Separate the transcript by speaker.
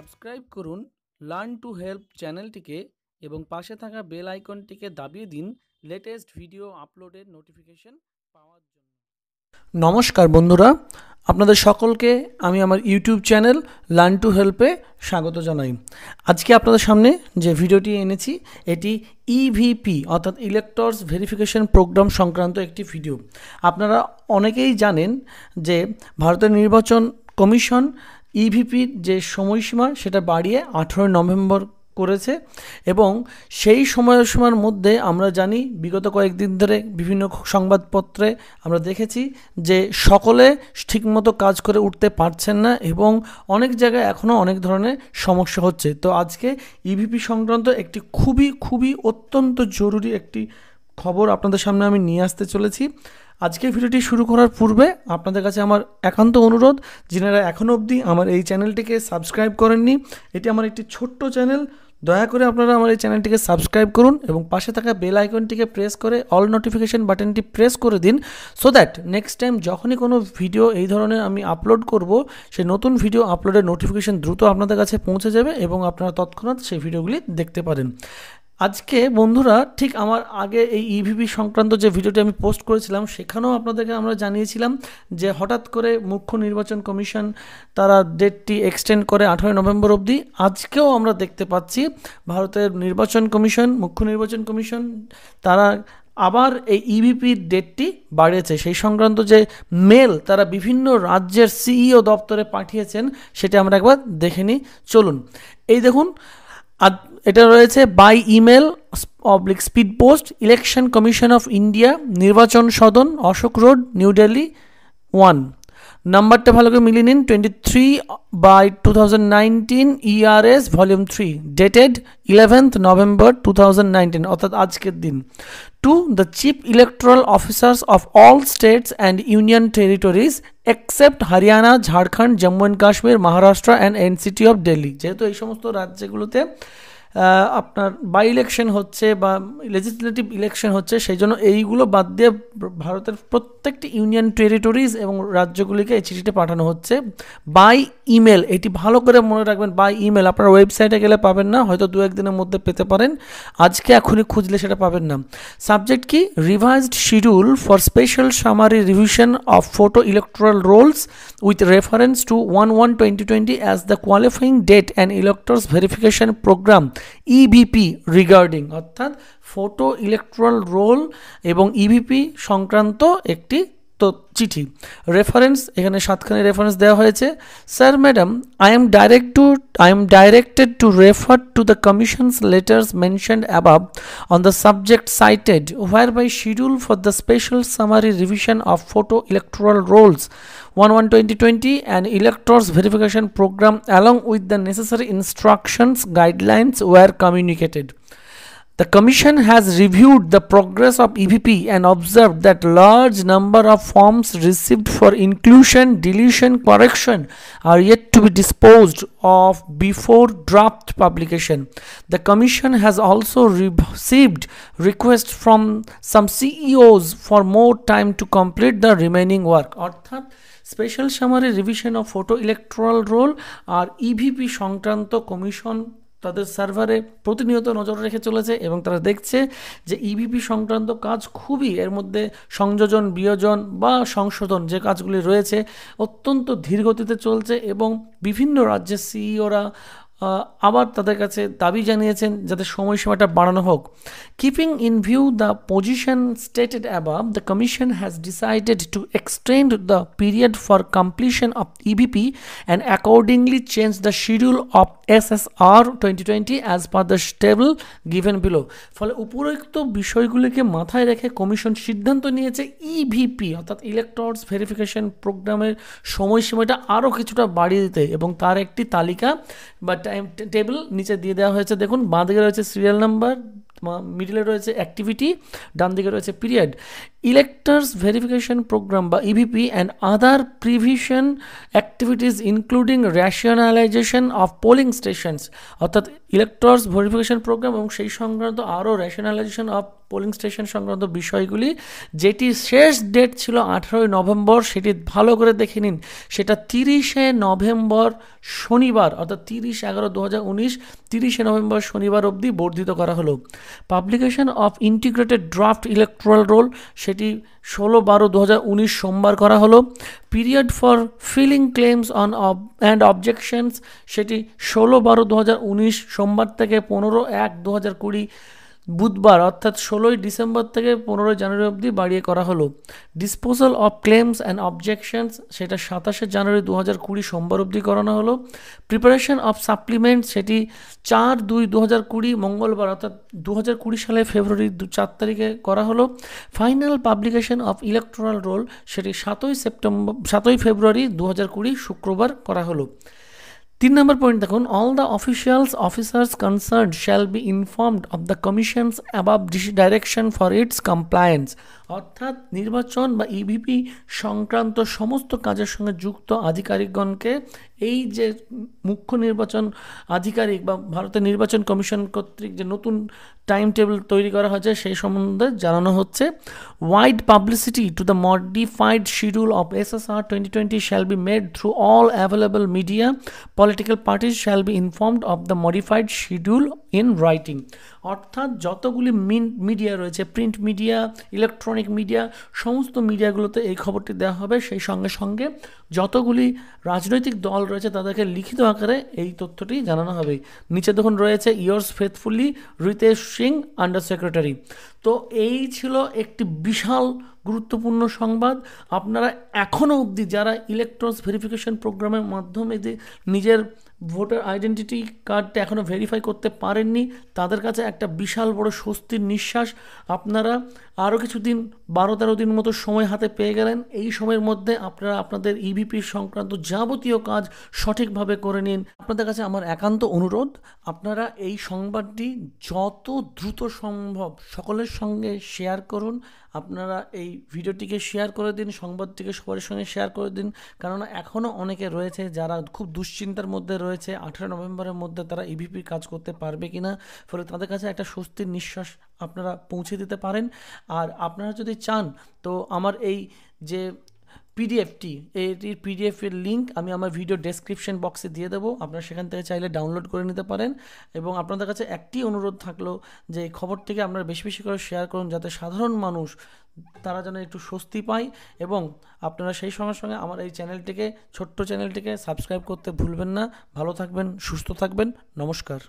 Speaker 1: Subscribe করুন learn to help চ্যানেলটিকে এবং পাশে থাকা বেল আইকনটিকে দাবিয়ে দিন লেটেস্ট ভিডিও আপলোডের নোটিফিকেশন পাওয়ার জন্য নমস্কার বন্ধুরা আপনাদের সকলকে আমি আমার ইউটিউব চ্যানেল লার্ন টু হেল্পে স্বাগত জানাই আজকে আপনাদের সামনে যে ভিডিওটি এনেছি এটি ইভিপি e অর্থাৎ ইলেকটর্স ভেরিফিকেশন প্রোগ্রাম সংক্রান্ত একটি ভিডিও আপনারা অনেকেই জানেন যে ভারতের নির্বাচন কমিশন ইভিপির যে সময়সীমা সেটা বাড়িয়ে আঠেরোই নভেম্বর করেছে এবং সেই সময়সীমার মধ্যে আমরা জানি বিগত কয়েকদিন ধরে বিভিন্ন সংবাদপত্রে আমরা দেখেছি যে সকলে ঠিকমতো কাজ করে উঠতে পারছেন না এবং অনেক জায়গায় এখনও অনেক ধরনের সমস্যা হচ্ছে তো আজকে ইভিপি সংক্রান্ত একটি খুবই খুবই অত্যন্ত জরুরি একটি খবর আপনাদের সামনে আমি নিয়ে আসতে চলেছি আজকে ভিডিওটি শুরু করার পূর্বে আপনাদের কাছে আমার একান্ত অনুরোধ যিনারা এখনও অবধি আমার এই চ্যানেলটিকে সাবস্ক্রাইব করেননি এটি আমার একটি ছোট্ট চ্যানেল দয়া করে আপনারা আমার এই চ্যানেলটিকে সাবস্ক্রাইব করুন এবং পাশে থাকা বেল আইকনটিকে প্রেস করে অল নোটিফিকেশান বাটনটি প্রেস করে দিন সো দ্যাট নেক্সট টাইম যখনই কোনো ভিডিও এই ধরনের আমি আপলোড করব সেই নতুন ভিডিও আপলোডের নোটিফিকেশান দ্রুত আপনাদের কাছে পৌঁছে যাবে এবং আপনারা তৎক্ষণাৎ সেই ভিডিওগুলি দেখতে পারেন আজকে বন্ধুরা ঠিক আমার আগে এই ইভিভি e সংক্রান্ত যে ভিডিওটি আমি পোস্ট করেছিলাম সেখানেও আপনাদেরকে আমরা জানিয়েছিলাম যে হঠাৎ করে মুখ্য নির্বাচন কমিশন তারা ডেটটি এক্সটেন্ড করে আঠারোই নভেম্বর অবধি আজকেও আমরা দেখতে পাচ্ছি ভারতের নির্বাচন কমিশন মুখ্য নির্বাচন কমিশন তারা আবার এই ইভিপির e ডেটটি বাড়িয়েছে সেই সংক্রান্ত যে মেল তারা বিভিন্ন রাজ্যের সিইও e দপ্তরে পাঠিয়েছেন সেটা আমরা একবার দেখে নিই চলুন এই দেখুন এটা রয়েছে by email public speed post election commission of India Nirvachan Sadan Ashok road New Delhi one নাম্বারটা ভালো করে মিলিয়ে নিন twenty three by two thousand nineteen ERS volume three dated eleventh November two thousand nineteen অর্থাৎ আজকের দিন to the chief electoral officers of all states and union territories except Haryana Jharkhand Jammu and Kashmir Maharashtra and NCT of Delhi যেহেতু এই সমস্ত রাজ্যগুলোতে আপনার by election হচ্ছে বা legislative election হচ্ছে সেই জন্য এইগুলো বাদ দিয়ে ভারতের প্রত্যেকটি ইউনিয়ন টেরিটরিজ এবং রাজ্যগুলিকে এই চিঠিটি পাঠানো হচ্ছে বাই ইমেল এটি ভালো করে মনে রাখবেন বাই ইমেল আপনার ওয়েবসাইটে গেলে পাবেন না হয়তো দু একদিনের মধ্যে পেতে পারেন আজকে এখনই খুঁজলে সেটা পাবেন না সাবজেক্ট কি revised schedule for special summary revision of photo electoral rolls with reference to one one twenty twenty as the qualifying date and electors verification programme EVP e regarding অর্থাৎ ফোটো ইলেকট্রাল রোল এবং EVP e সংক্রান্ত একটি তো চিঠি reference এখানে সাতখানি reference দেওয়া হয়েছে sir madam I am direct to I am directed to refer to the commission's letters mentioned above on the subject cited whereby schedule for the special summary revision of photo electoral rolls one one twenty twenty and electors verification programme along with the necessary instructions guidelines were communicated The Commission has reviewed the progress of EVP and observed that large number of forms received for inclusion, deletion, correction are yet to be disposed of before draft publication. The Commission has also received requests from some CEOs for more time to complete the remaining work. অর্থাৎ special summary revision of photo roll are আর EVP সংক্রান্ত commission. তাদের সার্ভারে প্রতিনিয়ত নজর রেখে চলেছে এবং তারা দেখছে যে ইভিপি e সংক্রান্ত কাজ খুবই এর মধ্যে সংযোজন বিয়োজন বা সংশোধন যে কাজগুলি রয়েছে অত্যন্ত ধীরগতিতে চলছে এবং বিভিন্ন রাজ্যের সিইওরা আবার তাদের কাছে দাবি জানিয়েছেন যাতে সময়সীমাটা বাড়ানো হোক keeping in view the position stated above the commission has decided to extend the period for completion of EVP and accordingly change the schedule of S S R twenty twenty as per the table given below ফলে উপরোক্ত বিষয়গুলিকে মাথায় রেখে commission সিদ্ধান্ত নিয়েছে EVP e অর্থাৎ electors verification প্রোগ্রামের সময়সীমাটা আরও কিছুটা বাড়িয়ে দিতে এবং তার একটি তালিকা বা টাইম টেবিল নিচে দিয়ে দেওয়া হয়েছে দেখুন বাঁ দিকে রয়েছে সিরিয়াল নাম্বার মিডিলে রয়েছে অ্যাক্টিভিটি ডান দিকে রয়েছে পিরিয়ড ইলেক্টার্স ভেরিফিকেশন প্রোগ্রাম বা EVP and other pre revision activities including rationalisation of polling stations অর্থাৎ ইলেকট্রস ভেরিফিকেশন প্রোগ্রাম এবং সেই সংক্রান্ত আরও রেশনালাইজেশন অফ পোলিং স্টেশন সংক্রান্ত বিষয়গুলি যেটি শেষ ডেট ছিল আঠেরোই নভেম্বর সেটি ভালো করে দেখে নিন সেটা তিরিশে নভেম্বর শনিবার অর্থাৎ তিরিশ এগারো দু হাজার উনিশ তিরিশে নভেম্বর শনিবার অবধি বর্ধিত করা হলো publication of integrated draft electoral roll সেটি ষোলো বারো দু উনিশ সোমবার করা হলো period for filing claims on and objections সেটি ষোলো বারো দু উনিশ সোমবার থেকে পনেরো এক দু হাজার কুড়ি বুধবার অর্থাৎ ষোলোই ডিসেম্বর থেকে পনেরোই জানুয়ারি অবধি বাড়িয়ে করা হলো disposal of claims and objections সেটা সাতাশে জানুয়ারি দু হাজার কুড়ি সোমবার অবধি করানো হলো প্রিপারেশন অফ সাপ্লিমেন্ট সেটি চার দুই দু হাজার কুড়ি মঙ্গলবার অর্থাৎ দু হাজার কুড়ি সালে ফেব্রুয়ারি দু চার তারিখে করা হলো final publication of electoral roll সেটি সাতই সেপ্টেম্বর সাতই ফেব্রুয়ারি দু হাজার কুড়ি শুক্রবার করা হলো তিন নম্বর পয়েন্ট দেখুন all the officials officers concern shall be informed of the commission's above direction for its compliance অর্থাৎ নির্বাচন বা ইভিপি e সংক্রান্ত সমস্ত কাজের সঙ্গে যুক্ত আধিকারিকগণকে এই যে মুখ্য নির্বাচন আধিকারিক বা ভারতের নির্বাচন কমিশন কর্তৃক যে নতুন টাইম টেবিল তৈরি করা হয়েছে সেই সম্বন্ধে জানানো হচ্ছে wide publicity to the modified schedule of S S R twenty twenty shall be made through all available media political parties shall be informed of the modified schedule in writing অর্থাৎ যতগুলি media রয়েছে print media electronic media সমস্ত মিডিয়াগুলোতে এই খবরটি দেওয়া হবে সেই সঙ্গে সঙ্গে যতগুলি রাজনৈতিক দল রয়েছে তাদেরকে লিখিত আকারে এই তথ্যটি জানানো হবে নিচে দেখুন রয়েছে yours faithfully Ritesh Singh under secretary তো এই ছিল একটি বিশাল গুরুত্বপূর্ণ সংবাদ আপনারা এখনও অবধি যারা ইলেকট্রনস ভেরিফিকেশন প্রোগ্রামের মাধ্যমে যে নিজের ভোটার আইডেন্টিটি কার্ডটা এখনও ভেরিফাই করতে পারেননি তাদের কাছে একটা বিশাল বড় স্বস্তির নিঃশ্বাস আপনারা আরও কিছুদিন বারো তেরো দিন মতো সময় হাতে পেয়ে গেলেন এই সময়ের মধ্যে আপনারা আপনাদের ইভিপি e সংক্রান্ত যাবতীয় কাজ সঠিকভাবে করে নিন আপনাদের কাছে আমার একান্ত অনুরোধ আপনারা এই সংবাদটি যত দ্রুত সম্ভব সকলের সঙ্গে শেয়ার করুন আপনারা এই ভিডিওটিকে শেয়ার করে দিন সংবাদটিকে সবার সঙ্গে শেয়ার করে দিন কারণ এখনও অনেকে রয়েছে যারা খুব দুশ্চিন্তার মধ্যে রয়েছে আঠেরো নভেম্বরের মধ্যে তারা ইভিপির e কাজ করতে পারবে কিনা ফলে তাদের কাছে একটা স্বস্তির নিঃশ্বাস আপনারা পৌঁছে দিতে পারেন আর আপনারা যদি চান তো আমার এই যে পিডিএফটি এটির পিডিএফের লিঙ্ক আমি আমার ভিডিও ডেসক্রিপশন বক্সে দিয়ে দেবো আপনারা সেখান থেকে চাইলে ডাউনলোড করে নিতে পারেন এবং আপনাদের কাছে একটি অনুরোধ থাকলো যে এই খবরটিকে আপনারা বেশি বেশি করে শেয়ার করুন যাতে সাধারণ মানুষ তারা যেন একটু স্বস্তি পায় এবং আপনারা সেই সঙ্গে সঙ্গে আমার এই চ্যানেলটিকে ছোট্ট চ্যানেলটিকে সাবস্ক্রাইব করতে ভুলবেন না ভালো থাকবেন সুস্থ থাকবেন নমস্কার